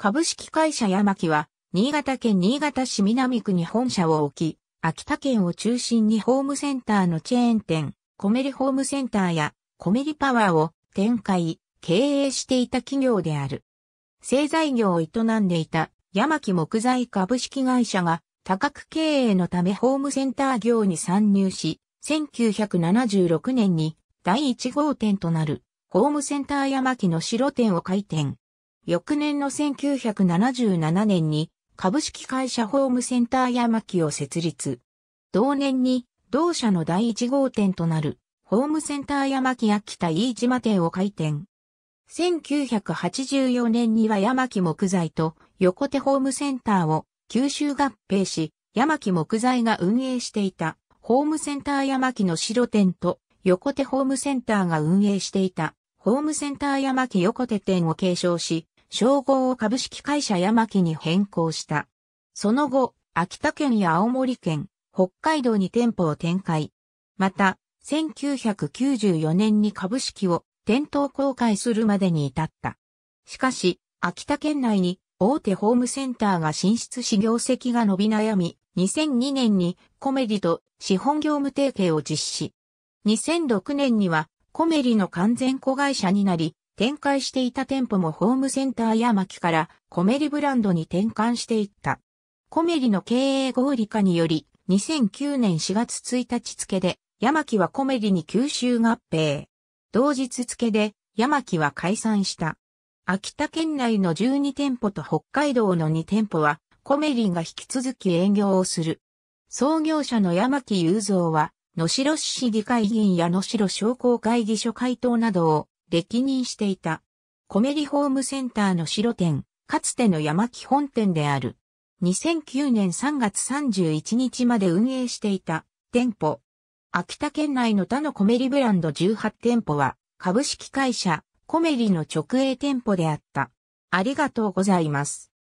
株式会社ヤマキは、新潟県新潟市南区に本社を置き、秋田県を中心にホームセンターのチェーン店、コメリホームセンターやコメリパワーを展開、経営していた企業である。製材業を営んでいた山木木材株式会社が多角経営のためホームセンター業に参入し、1976年に第1号店となるホームセンター山木の白店を開店。翌年の1977年に株式会社ホームセンター山木を設立。同年に同社の第1号店となるホームセンター山木秋田飯島店を開店。1984年には山木木材と横手ホームセンターを九州合併し、山木木材が運営していたホームセンター山木の白店と横手ホームセンターが運営していたホームセンター山木横手店を継承し、称号を株式会社ヤマキに変更した。その後、秋田県や青森県、北海道に店舗を展開。また、1994年に株式を店頭公開するまでに至った。しかし、秋田県内に大手ホームセンターが進出し業績が伸び悩み、2002年にコメリと資本業務提携を実施。2006年にはコメリの完全子会社になり、展開していた店舗もホームセンターや巻からコメリブランドに転換していった。コメリの経営合理化により、2009年4月1日付で、ヤマキはコメリに吸収合併。同日付で、ヤマキは解散した。秋田県内の12店舗と北海道の2店舗は、コメリが引き続き営業をする。創業者の山木雄三は、野城市市議会議員や野城商工会議所会頭などを歴任していた。コメリホームセンターの白店、かつての山木本店である。2009年3月31日まで運営していた店舗。秋田県内の他のコメリブランド18店舗は株式会社コメリの直営店舗であった。ありがとうございます。